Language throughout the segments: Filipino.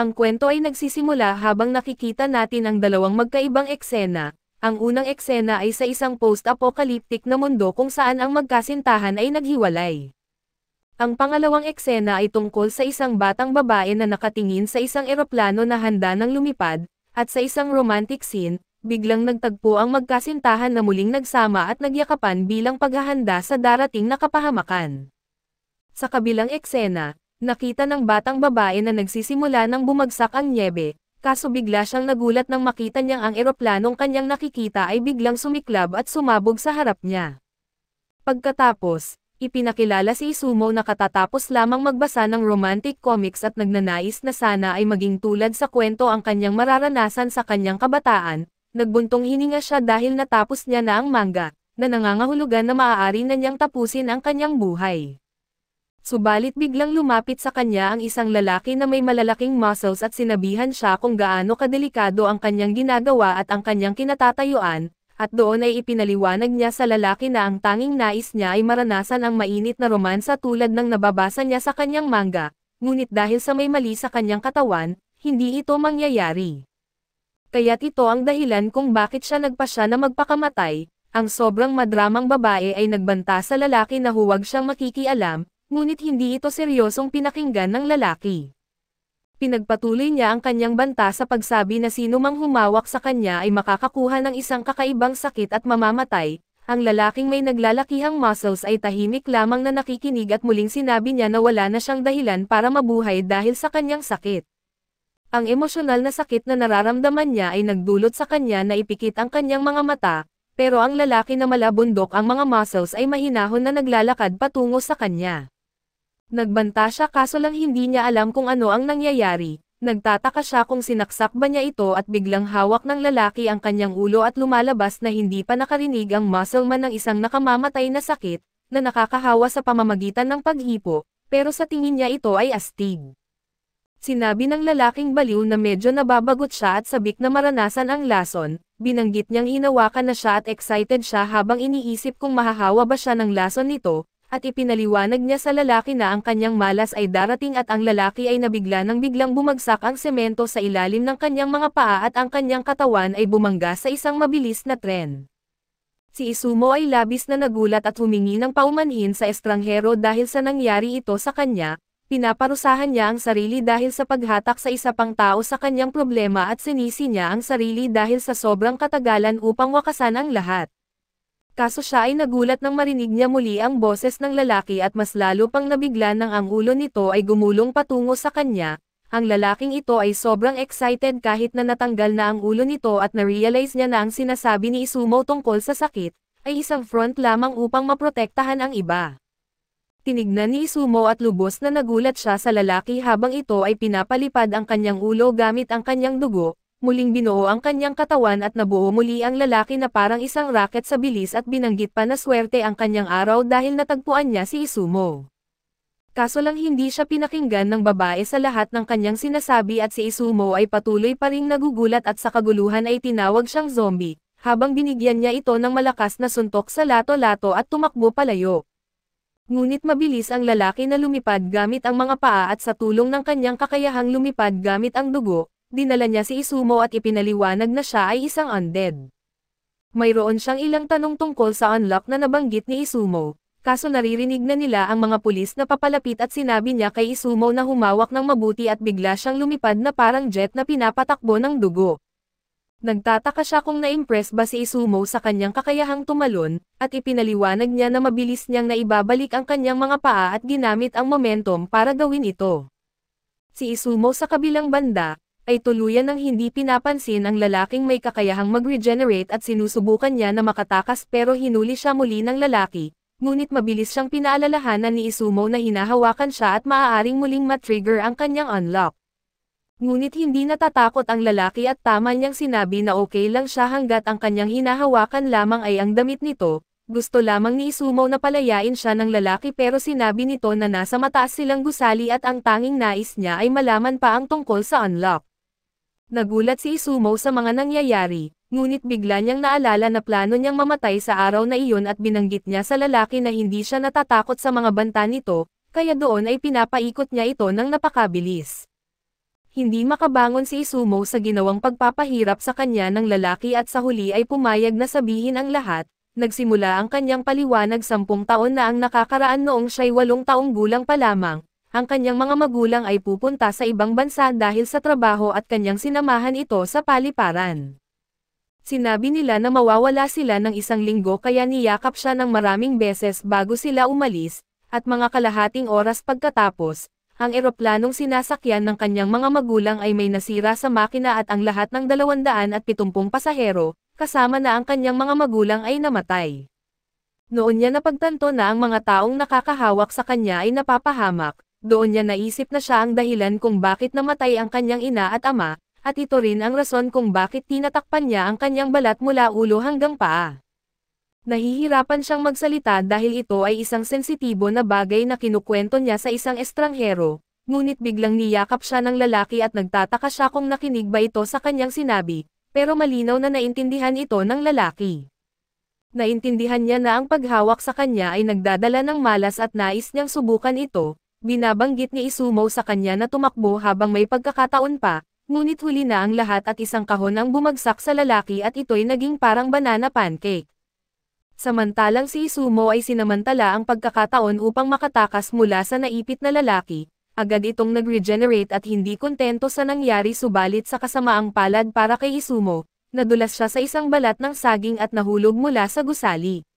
Ang kwento ay nagsisimula habang nakikita natin ang dalawang magkaibang eksena. Ang unang eksena ay sa isang post-apocalyptic na mundo kung saan ang magkasintahan ay naghiwalay. Ang pangalawang eksena ay tungkol sa isang batang babae na nakatingin sa isang eroplano na handa ng lumipad, at sa isang romantic scene, biglang nagtagpo ang magkasintahan na muling nagsama at nagyakapan bilang paghahanda sa darating na kapahamakan. Sa kabilang eksena, Nakita ng batang babae na nagsisimula ng bumagsak ang nyebe, kaso bigla siyang nagulat nang makita niyang ang eroplanong kanyang nakikita ay biglang sumiklab at sumabog sa harap niya. Pagkatapos, ipinakilala si Isumo na katatapos lamang magbasa ng romantic comics at nagnanais na sana ay maging tulad sa kwento ang kanyang mararanasan sa kanyang kabataan, nagbuntong hininga siya dahil natapos niya na ang manga, na nangangahulugan na maaari na niyang tapusin ang kanyang buhay. Subalit biglang lumapit sa kanya ang isang lalaki na may malalaking muscles at sinabihan siya kung gaano kadelikado ang kanyang ginagawa at ang kanyang kinatatayuan, at doon ay ipinaliwanag niya sa lalaki na ang tanging nais niya ay maranasan ang mainit na romansa tulad ng nababasa niya sa kanyang manga, ngunit dahil sa may mali sa kanyang katawan, hindi ito mangyayari. Kaya't ito ang dahilan kung bakit siya nagpasya na magpakamatay, ang sobrang madramang babae ay nagbanta sa lalaki na huwag siyang makikialam, ngunit hindi ito seryosong pinakinggan ng lalaki. Pinagpatuloy niya ang kanyang banta sa pagsabi na sino mang humawak sa kanya ay makakakuha ng isang kakaibang sakit at mamamatay, ang lalaking may naglalakihang muscles ay tahimik lamang na nakikinig at muling sinabi niya na wala na siyang dahilan para mabuhay dahil sa kanyang sakit. Ang emosyonal na sakit na nararamdaman niya ay nagdulot sa kanya na ipikit ang kanyang mga mata, pero ang lalaki na malabundok ang mga muscles ay mahinahon na naglalakad patungo sa kanya. Nagbanta siya kaso lang hindi niya alam kung ano ang nangyayari. Nagtataka siya kung sinaksak ba niya ito at biglang hawak ng lalaki ang kanyang ulo at lumalabas na hindi pa nakarinig ang muscleman ng isang nakamamatay na sakit, na nakakahawa sa pamamagitan ng paghipo, pero sa tingin niya ito ay astig. Sinabi ng lalaking baliw na medyo nababagot siya at sabik na maranasan ang lason, binanggit niyang hinawakan na siya at excited siya habang iniisip kung mahahawa ba siya ng lason nito, at ipinaliwanag niya sa lalaki na ang kanyang malas ay darating at ang lalaki ay nabigla nang biglang bumagsak ang semento sa ilalim ng kanyang mga paa at ang kanyang katawan ay bumangga sa isang mabilis na tren. Si Isumo ay labis na nagulat at humingi ng paumanhin sa estranghero dahil sa nangyari ito sa kanya, pinaparusahan niya ang sarili dahil sa paghatak sa isa pang tao sa kanyang problema at sinisi niya ang sarili dahil sa sobrang katagalan upang wakasan ang lahat. Kaso siya ay nagulat nang marinig niya muli ang boses ng lalaki at mas lalo pang nabigla nang ang ulo nito ay gumulong patungo sa kanya, ang lalaking ito ay sobrang excited kahit na natanggal na ang ulo nito at na-realize niya na ang sinasabi ni Isumo tungkol sa sakit, ay isang front lamang upang maprotektahan ang iba. Tinignan ni Isumo at lubos na nagulat siya sa lalaki habang ito ay pinapalipad ang kanyang ulo gamit ang kanyang dugo, muling binuo ang kanyang katawan at nabuo muli ang lalaki na parang isang raket sa bilis at binanggit pa na swerte ang kanyang araw dahil natagpuan niya si Isumo. Kaso lang hindi siya pinakinggan ng babae sa lahat ng kanyang sinasabi at si Isumo ay patuloy pa ring nagugulat at sa kaguluhan ay tinawag siyang zombie, habang binigyan niya ito ng malakas na suntok sa lato-lato at tumakbo palayo. Ngunit mabilis ang lalaki na lumipad gamit ang mga paa at sa tulong ng kanyang kakayahang lumipad gamit ang dugo, dinala niya si Isumo at ipinaliwanag na siya ay isang undead. Mayroon siyang ilang tanong tungkol sa unlock na nabanggit ni Isumo, kaso naririnig na nila ang mga pulis na papalapit at sinabi niya kay Isumo na humawak ng mabuti at bigla siyang lumipad na parang jet na pinapatakbo ng dugo. Nagtataka siya kung na-impress ba si Isumo sa kanyang kakayahang tumalon, at ipinaliwanag niya na mabilis niyang naibabalik ang kanyang mga paa at ginamit ang momentum para gawin ito. Si Isumo sa kabilang banda, ay tuluyan ng hindi pinapansin ang lalaking may kakayahang mag-regenerate at sinusubukan niya na makatakas pero hinuli siya muli ng lalaki, ngunit mabilis siyang pinaalalahanan ni Isumo na hinahawakan siya at maaaring muling matrigger ang kanyang unlock. Ngunit hindi natatakot ang lalaki at tama niyang sinabi na okay lang siya hanggat ang kanyang hinahawakan lamang ay ang damit nito, gusto lamang ni Isumo na palayain siya ng lalaki pero sinabi nito na nasa mataas silang gusali at ang tanging nais niya ay malaman pa ang tungkol sa unlock. Nagulat si Isumo sa mga nangyayari, ngunit bigla niyang naalala na plano niyang mamatay sa araw na iyon at binanggit niya sa lalaki na hindi siya natatakot sa mga banta nito, kaya doon ay pinapaikot niya ito ng napakabilis. Hindi makabangon si Isumo sa ginawang pagpapahirap sa kanya ng lalaki at sa huli ay pumayag na sabihin ang lahat, nagsimula ang kanyang paliwanag sampung taon na ang nakakaraan noong siya'y walong taong gulang pa lamang, ang kanyang mga magulang ay pupunta sa ibang bansa dahil sa trabaho at kanyang sinamahan ito sa paliparan. Sinabi nila na mawawala sila ng isang linggo kaya niyakap siya ng maraming beses bago sila umalis, at mga kalahating oras pagkatapos, ang eroplanong sinasakyan ng kanyang mga magulang ay may nasira sa makina at ang lahat ng 270 pasahero, kasama na ang kanyang mga magulang ay namatay. Noon niya napagtanto na ang mga taong nakakahawak sa kanya ay napapahamak, doon niya naisip na siya ang dahilan kung bakit namatay ang kanyang ina at ama, at ito rin ang rason kung bakit tinatakpan niya ang kanyang balat mula ulo hanggang paa. Nahihirapan siyang magsalita dahil ito ay isang sensitibo na bagay na kinukwento niya sa isang estranghero, ngunit biglang niyakap siya ng lalaki at nagtataka siya kung nakinig ba ito sa kanyang sinabi, pero malinaw na naintindihan ito ng lalaki. Naintindihan niya na ang paghawak sa kanya ay nagdadala ng malas at nais niyang subukan ito, Binabanggit ni Isumo sa kanya na tumakbo habang may pagkakataon pa, ngunit huli na ang lahat at isang kahon ang bumagsak sa lalaki at ito'y naging parang banana pancake. Samantalang si Isumo ay sinamantala ang pagkakataon upang makatakas mula sa naipit na lalaki, agad itong nag-regenerate at hindi kontento sa nangyari subalit sa kasamaang palad para kay Isumo, nadulas siya sa isang balat ng saging at nahulog mula sa gusali.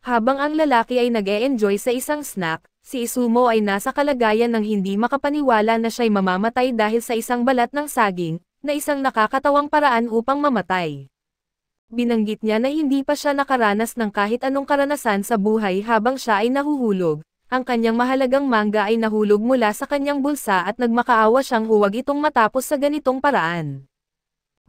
Habang ang lalaki ay nag-e-enjoy sa isang snack, Si Isumo ay nasa kalagayan ng hindi makapaniwala na siya'y mamamatay dahil sa isang balat ng saging, na isang nakakatawang paraan upang mamatay. Binanggit niya na hindi pa siya nakaranas ng kahit anong karanasan sa buhay habang siya ay nahuhulog. Ang kanyang mahalagang manga ay nahulog mula sa kanyang bulsa at nagmakaawa siyang huwag itong matapos sa ganitong paraan.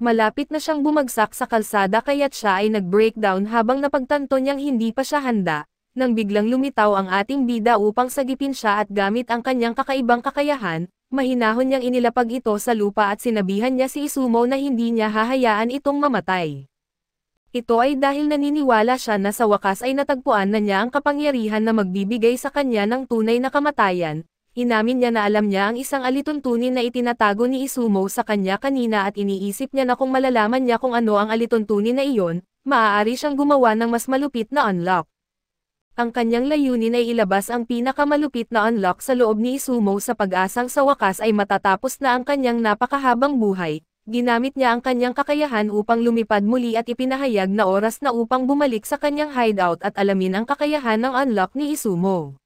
Malapit na siyang bumagsak sa kalsada kaya't siya ay nag-breakdown habang napagtanto niyang hindi pa siya handa, nang biglang lumitaw ang ating bida upang sagipin siya at gamit ang kanyang kakaibang kakayahan, mahinahon niyang inilapag ito sa lupa at sinabihan niya si Isumo na hindi niya hahayaan itong mamatay. Ito ay dahil naniniwala siya na sa wakas ay natagpuan na niya ang kapangyarihan na magbibigay sa kanya ng tunay na kamatayan, Inamin niya na alam niya ang isang alituntunin na itinatago ni Isumo sa kanya kanina at iniisip niya na kung malalaman niya kung ano ang alituntunin na iyon, maaari siyang gumawa ng mas malupit na unlock. Ang kanyang layunin ay ilabas ang pinakamalupit na unlock sa loob ni Isumo sa pag-asang sa wakas ay matatapos na ang kanyang napakahabang buhay. Ginamit niya ang kanyang kakayahan upang lumipad muli at ipinahayag na oras na upang bumalik sa kanyang hideout at alamin ang kakayahan ng unlock ni Isumo.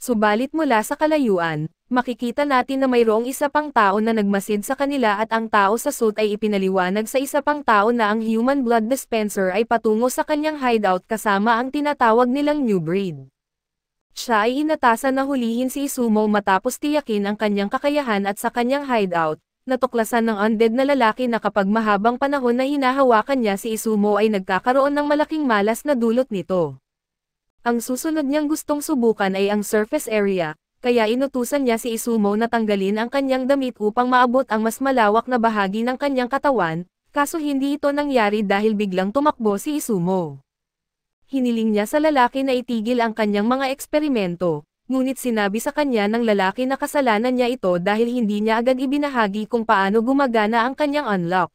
Subalit mula sa kalayuan, makikita natin na mayroong isa pang tao na nagmasid sa kanila at ang tao sa suit ay ipinaliwanag sa isa pang tao na ang human blood dispenser ay patungo sa kanyang hideout kasama ang tinatawag nilang new breed. Siya ay inatasan na hulihin si Isumo matapos tiyakin ang kanyang kakayahan at sa kanyang hideout, natuklasan ng undead na lalaki na kapag mahabang panahon na hinahawakan niya si Isumo ay nagkakaroon ng malaking malas na dulot nito. Ang susunod niyang gustong subukan ay ang surface area, kaya inutusan niya si Isumo na tanggalin ang kanyang damit upang maabot ang mas malawak na bahagi ng kanyang katawan, kaso hindi ito nangyari dahil biglang tumakbo si Isumo. Hiniling niya sa lalaki na itigil ang kanyang mga eksperimento, ngunit sinabi sa kanya ng lalaki na kasalanan niya ito dahil hindi niya agad ibinahagi kung paano gumagana ang kanyang unlock.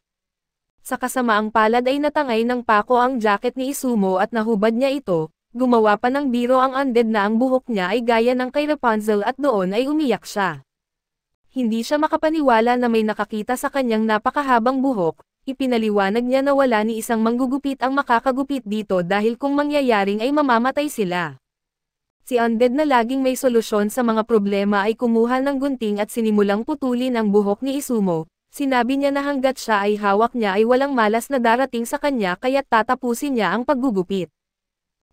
Sa kasamaang palad ay natangay ng pako ang jacket ni Isumo at nahubad niya ito, gumawa pa ng biro ang undead na ang buhok niya ay gaya ng kay Rapunzel at doon ay umiyak siya. Hindi siya makapaniwala na may nakakita sa kanyang napakahabang buhok, ipinaliwanag niya na wala ni isang manggugupit ang makakagupit dito dahil kung mangyayaring ay mamamatay sila. Si Undead na laging may solusyon sa mga problema ay kumuha ng gunting at sinimulang putulin ang buhok ni Isumo. Sinabi niya na hanggat siya ay hawak niya ay walang malas na darating sa kanya kaya tatapusin niya ang paggugupit.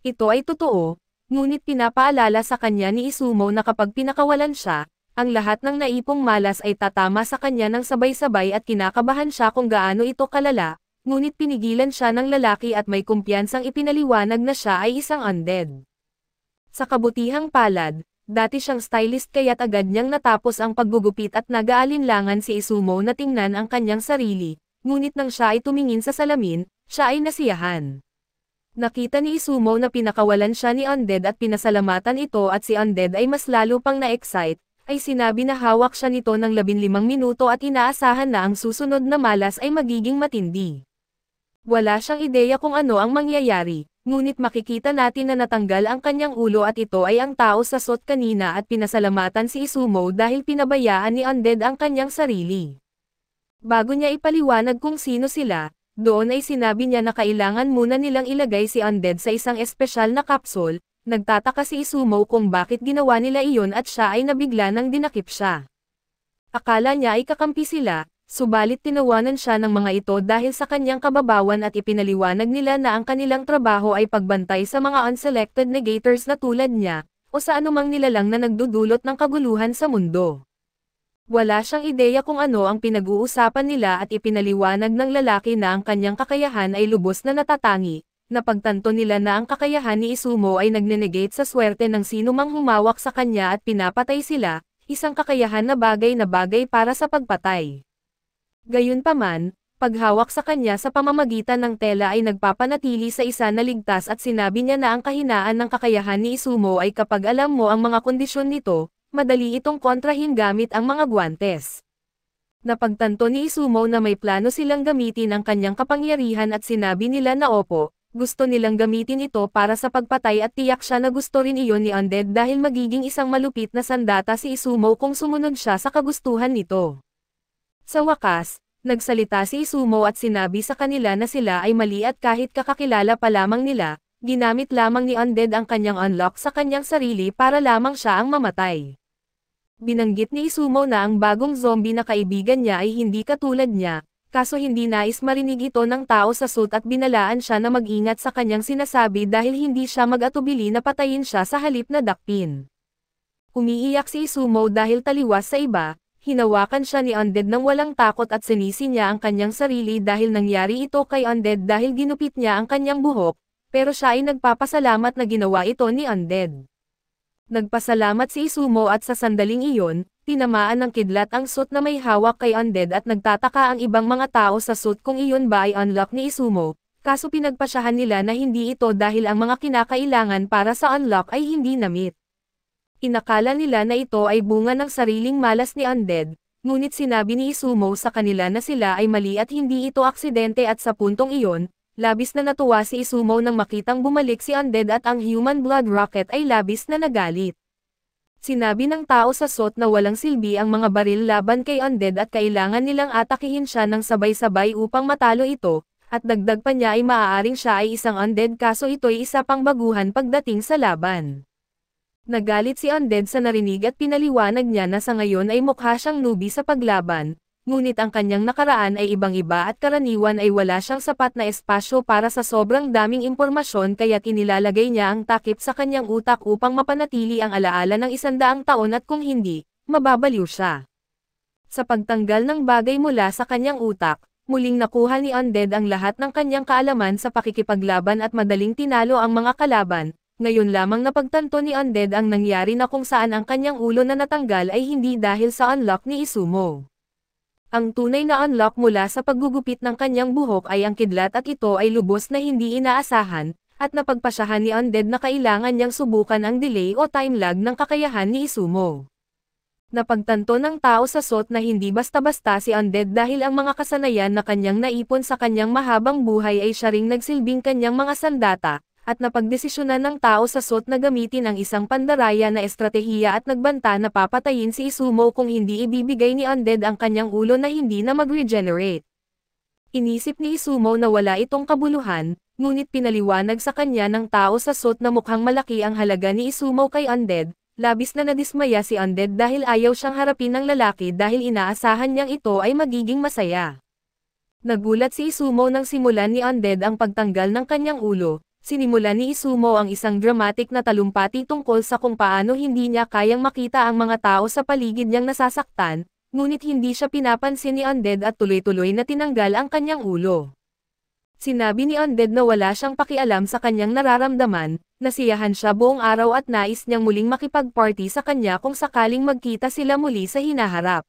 Ito ay totoo, ngunit pinapaalala sa kanya ni Isumo na kapag pinakawalan siya, ang lahat ng naipong malas ay tatama sa kanya ng sabay-sabay at kinakabahan siya kung gaano ito kalala, ngunit pinigilan siya ng lalaki at may kumpiyansang ipinaliwanag na siya ay isang undead. Sa kabutihang palad, dati siyang stylist kaya't agad niyang natapos ang paggugupit at nag-aalinlangan si Isumo na tingnan ang kanyang sarili, ngunit nang siya ay tumingin sa salamin, siya ay nasiyahan. Nakita ni Isumo na pinakawalan siya ni Undead at pinasalamatan ito at si Undead ay mas lalo pang na-excite, ay sinabi na hawak siya nito ng 15 minuto at inaasahan na ang susunod na malas ay magiging matindi. Wala siyang ideya kung ano ang mangyayari, ngunit makikita natin na natanggal ang kanyang ulo at ito ay ang tao sa sot kanina at pinasalamatan si Isumo dahil pinabayaan ni Undead ang kanyang sarili. Bago niya ipaliwanag kung sino sila, doon ay sinabi niya na kailangan muna nilang ilagay si Undead sa isang espesyal na kapsul, nagtataka si Isumo kung bakit ginawa nila iyon at siya ay nabigla nang dinakip siya. Akala niya ay kakampi sila, subalit tinawanan siya ng mga ito dahil sa kanyang kababawan at ipinaliwanag nila na ang kanilang trabaho ay pagbantay sa mga unselected negators na tulad niya, o sa anumang nilalang na nagdudulot ng kaguluhan sa mundo. Wala siyang ideya kung ano ang pinag-uusapan nila at ipinaliwanag ng lalaki na ang kanyang kakayahan ay lubos na natatangi, napagtanto nila na ang kakayahan ni Isumo ay nagnenegate sa swerte ng sinumang humawak sa kanya at pinapatay sila, isang kakayahan na bagay na bagay para sa pagpatay. Gayunpaman, paghawak sa kanya sa pamamagitan ng tela ay nagpapanatili sa isa na ligtas at sinabi niya na ang kahinaan ng kakayahan ni Isumo ay kapag alam mo ang mga kondisyon nito, madali itong kontrahin gamit ang mga guwantes. Napagtanto ni Isumo na may plano silang gamitin ang kanyang kapangyarihan at sinabi nila na opo, gusto nilang gamitin ito para sa pagpatay at tiyak siya na gusto rin iyon ni Undead dahil magiging isang malupit na sandata si Isumo kung sumunod siya sa kagustuhan nito. Sa wakas, nagsalita si Isumo at sinabi sa kanila na sila ay mali at kahit kakakilala pa lamang nila, ginamit lamang ni Undead ang kanyang unlock sa kanyang sarili para lamang siya ang mamatay. Binanggit ni Isumo na ang bagong zombie na kaibigan niya ay hindi katulad niya, kaso hindi nais marinig ito ng tao sa suit at binalaan siya na mag-ingat sa kanyang sinasabi dahil hindi siya mag-atubili na patayin siya sa halip na dakpin. Umiiyak si Isumo dahil taliwas sa iba, hinawakan siya ni Undead nang walang takot at sinisi niya ang kanyang sarili dahil nangyari ito kay Undead dahil ginupit niya ang kanyang buhok, pero siya ay nagpapasalamat na ginawa ito ni Undead. Nagpasalamat si Isumo at sa sandaling iyon, tinamaan ng kidlat ang suit na may hawak kay Undead at nagtataka ang ibang mga tao sa suit kung iyon ba ay unlock ni Isumo, kaso pinagpasyahan nila na hindi ito dahil ang mga kinakailangan para sa unlock ay hindi namit. Inakala nila na ito ay bunga ng sariling malas ni Undead, ngunit sinabi ni Isumo sa kanila na sila ay mali at hindi ito aksidente at sa puntong iyon, Labis na natuwa si Isumo nang makitang bumalik si Undead at ang Human Blood Rocket ay labis na nagalit. Sinabi ng tao sa SOT na walang silbi ang mga baril laban kay Undead at kailangan nilang atakihin siya ng sabay-sabay upang matalo ito, at dagdag pa niya ay maaaring siya ay isang Undead kaso ito'y isa pang baguhan pagdating sa laban. Nagalit si Undead sa narinig at pinaliwanag niya na sa ngayon ay mukha siyang nubi sa paglaban, ngunit ang kanyang nakaraan ay ibang-iba at karaniwan ay wala siyang sapat na espasyo para sa sobrang daming impormasyon kaya kinilalagay niya ang takip sa kanyang utak upang mapanatili ang alaala ng isandaang taon at kung hindi, mababaliw siya. Sa pagtanggal ng bagay mula sa kanyang utak, muling nakuha ni Undead ang lahat ng kanyang kaalaman sa pakikipaglaban at madaling tinalo ang mga kalaban, ngayon lamang napagtanto ni Undead ang nangyari na kung saan ang kanyang ulo na natanggal ay hindi dahil sa unlock ni Isumo. Ang tunay na unlock mula sa paggugupit ng kanyang buhok ay ang kidlat at ito ay lubos na hindi inaasahan, at napagpasyahan ni Undead na kailangan niyang subukan ang delay o time lag ng kakayahan ni Isumo. Napagtanto ng tao sa SOT na hindi basta-basta si Undead dahil ang mga kasanayan na kanyang naipon sa kanyang mahabang buhay ay siya ring nagsilbing kanyang mga sandata, at napagdesisyonan ng tao sa SWOT na gamitin ang isang pandaraya na estratehiya at nagbanta na papatayin si Isumo kung hindi ibibigay ni Undead ang kanyang ulo na hindi na mag-regenerate. Inisip ni Isumo na wala itong kabuluhan, ngunit pinaliwanag sa kanya ng tao sa SWOT na mukhang malaki ang halaga ni Isumo kay Undead, labis na nadismaya si Undead dahil ayaw siyang harapin ng lalaki dahil inaasahan niyang ito ay magiging masaya. Nagulat si Isumo nang simulan ni Undead ang pagtanggal ng kanyang ulo, Sinimula ni Isumo ang isang dramatic na talumpati tungkol sa kung paano hindi niya kayang makita ang mga tao sa paligid niyang nasasaktan, ngunit hindi siya pinapansin ni Undead at tuloy-tuloy na tinanggal ang kanyang ulo. Sinabi ni Undead na wala siyang pakialam sa kanyang nararamdaman, nasiyahan siya buong araw at nais niyang muling makipag-party sa kanya kung sakaling magkita sila muli sa hinaharap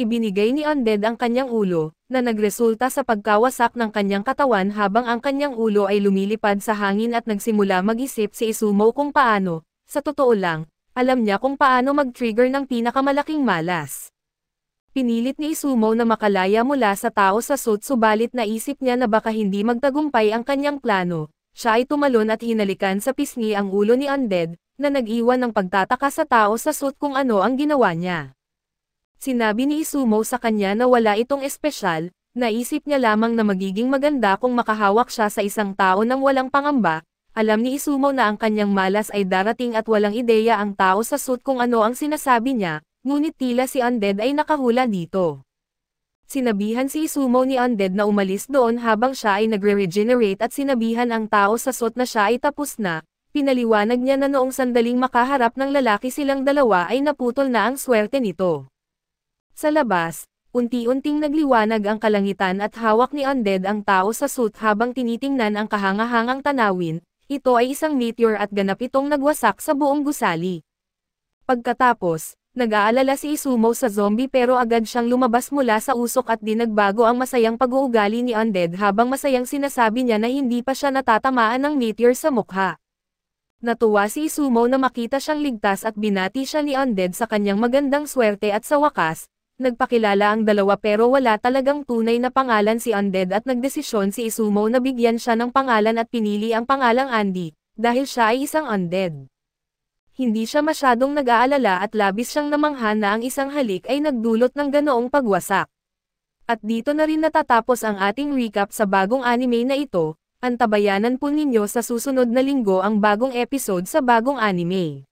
ibinigay ni Undead ang kanyang ulo, na nagresulta sa pagkawasak ng kanyang katawan habang ang kanyang ulo ay lumilipad sa hangin at nagsimula mag-isip si Isumo kung paano, sa totoo lang, alam niya kung paano mag-trigger ng pinakamalaking malas. Pinilit ni Isumo na makalaya mula sa tao sa suit subalit naisip niya na baka hindi magtagumpay ang kanyang plano, siya ay tumalon at hinalikan sa pisngi ang ulo ni Undead, na nag-iwan ng pagtataka sa tao sa suit kung ano ang ginawa niya. Sinabi ni Isumo sa kanya na wala itong espesyal, naisip niya lamang na magiging maganda kung makahawak siya sa isang tao ng walang pangamba, alam ni Isumo na ang kanyang malas ay darating at walang ideya ang tao sa suit kung ano ang sinasabi niya, ngunit tila si Undead ay nakahula dito. Sinabihan si Isumo ni Undead na umalis doon habang siya ay nagre-regenerate at sinabihan ang tao sa suit na siya ay tapos na, pinaliwanag niya na noong sandaling makaharap ng lalaki silang dalawa ay naputol na ang swerte nito. Sa labas, unti-unting nagliwanag ang kalangitan at hawak ni Undead ang tao sa suit habang tinitingnan ang kahangahangang tanawin, ito ay isang meteor at ganap itong nagwasak sa buong gusali. Pagkatapos, nag-aalala si Isumo sa zombie pero agad siyang lumabas mula sa usok at dinagbago ang masayang pag-uugali ni Undead habang masayang sinasabi niya na hindi pa siya natatamaan ng meteor sa mukha. Natuwa si Isumo na makita siyang ligtas at binati siya ni Undead sa kanyang magandang swerte at sa wakas, Nagpakilala ang dalawa pero wala talagang tunay na pangalan si Undead at nagdesisyon si Isumo na bigyan siya ng pangalan at pinili ang pangalang Andy, dahil siya ay isang undead. Hindi siya masyadong nag-aalala at labis siyang namangha na ang isang halik ay nagdulot ng ganoong pagwasak. At dito na rin natatapos ang ating recap sa bagong anime na ito, antabayanan po ninyo sa susunod na linggo ang bagong episode sa bagong anime.